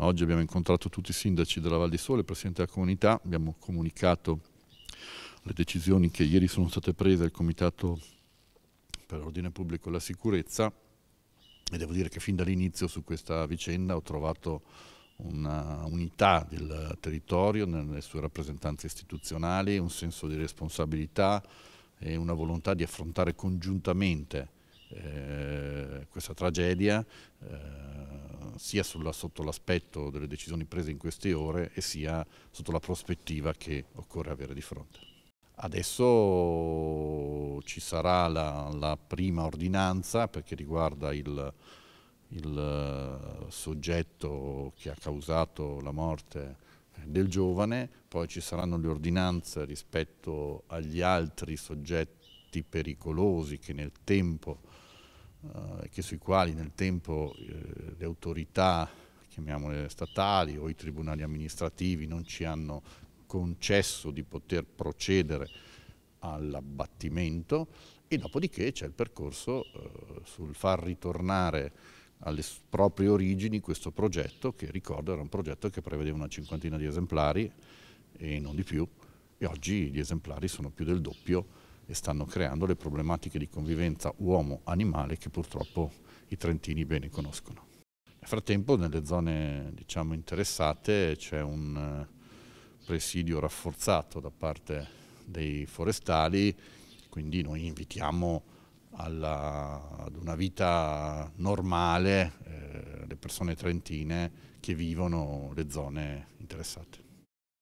Oggi abbiamo incontrato tutti i sindaci della Val di Sole, il Presidente della Comunità, abbiamo comunicato le decisioni che ieri sono state prese dal Comitato per l'Ordine Pubblico e la Sicurezza e devo dire che fin dall'inizio su questa vicenda ho trovato una unità del territorio nelle sue rappresentanze istituzionali, un senso di responsabilità e una volontà di affrontare congiuntamente eh, questa tragedia eh, sia sulla, sotto l'aspetto delle decisioni prese in queste ore e sia sotto la prospettiva che occorre avere di fronte. Adesso ci sarà la, la prima ordinanza perché riguarda il, il eh, soggetto che ha causato la morte del giovane, poi ci saranno le ordinanze rispetto agli altri soggetti pericolosi che nel tempo eh, che sui quali nel tempo eh, le autorità, chiamiamole statali o i tribunali amministrativi, non ci hanno concesso di poter procedere all'abbattimento e dopodiché c'è il percorso eh, sul far ritornare alle proprie origini questo progetto che ricordo era un progetto che prevedeva una cinquantina di esemplari e non di più e oggi gli esemplari sono più del doppio e stanno creando le problematiche di convivenza uomo-animale che purtroppo i trentini bene conoscono frattempo nelle zone diciamo, interessate c'è un eh, presidio rafforzato da parte dei forestali, quindi noi invitiamo alla, ad una vita normale eh, le persone trentine che vivono le zone interessate.